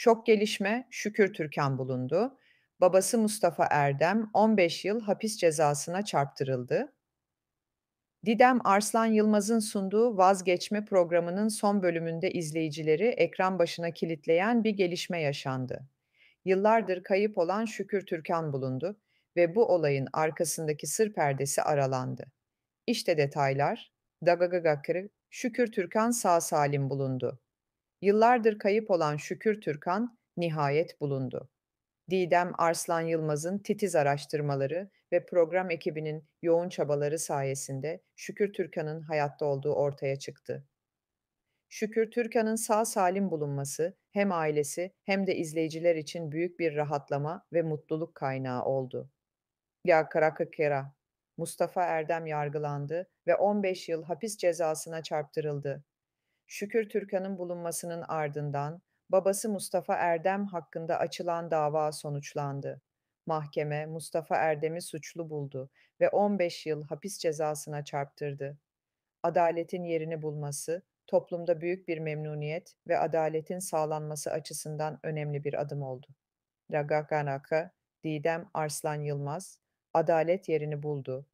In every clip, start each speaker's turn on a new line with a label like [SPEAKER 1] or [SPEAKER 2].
[SPEAKER 1] Şok gelişme Şükür Türkan bulundu. Babası Mustafa Erdem 15 yıl hapis cezasına çarptırıldı. Didem Arslan Yılmaz'ın sunduğu Vazgeçme programının son bölümünde izleyicileri ekran başına kilitleyen bir gelişme yaşandı. Yıllardır kayıp olan Şükür Türkan bulundu ve bu olayın arkasındaki sır perdesi aralandı. İşte detaylar. Dagagagakır Şükür Türkan sağ salim bulundu. Yıllardır kayıp olan Şükür Türkan nihayet bulundu. Didem Arslan Yılmaz'ın titiz araştırmaları ve program ekibinin yoğun çabaları sayesinde Şükür Türkan'ın hayatta olduğu ortaya çıktı. Şükür Türkan'ın sağ salim bulunması hem ailesi hem de izleyiciler için büyük bir rahatlama ve mutluluk kaynağı oldu. Ya Karakakera, Mustafa Erdem yargılandı ve 15 yıl hapis cezasına çarptırıldı. Şükür Türkan'ın bulunmasının ardından babası Mustafa Erdem hakkında açılan dava sonuçlandı. Mahkeme Mustafa Erdem'i suçlu buldu ve 15 yıl hapis cezasına çarptırdı. Adaletin yerini bulması toplumda büyük bir memnuniyet ve adaletin sağlanması açısından önemli bir adım oldu. Ragakanaka, Didem Arslan Yılmaz, adalet yerini buldu.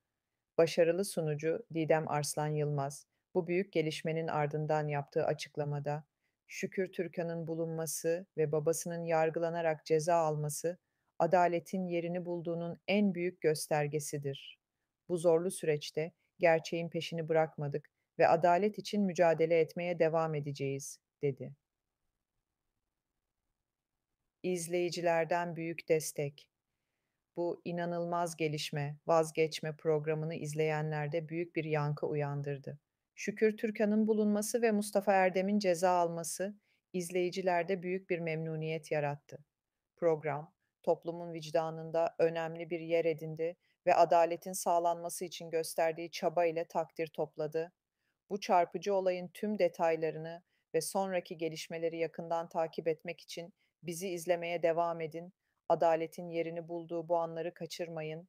[SPEAKER 1] Başarılı sunucu Didem Arslan Yılmaz, bu büyük gelişmenin ardından yaptığı açıklamada, Şükür Türkan'ın bulunması ve babasının yargılanarak ceza alması, adaletin yerini bulduğunun en büyük göstergesidir. Bu zorlu süreçte gerçeğin peşini bırakmadık ve adalet için mücadele etmeye devam edeceğiz, dedi. İzleyicilerden büyük destek. Bu inanılmaz gelişme, vazgeçme programını izleyenlerde büyük bir yankı uyandırdı. Şükür Türkan'ın bulunması ve Mustafa Erdem'in ceza alması izleyicilerde büyük bir memnuniyet yarattı. Program, toplumun vicdanında önemli bir yer edindi ve adaletin sağlanması için gösterdiği çaba ile takdir topladı. Bu çarpıcı olayın tüm detaylarını ve sonraki gelişmeleri yakından takip etmek için bizi izlemeye devam edin. Adaletin yerini bulduğu bu anları kaçırmayın.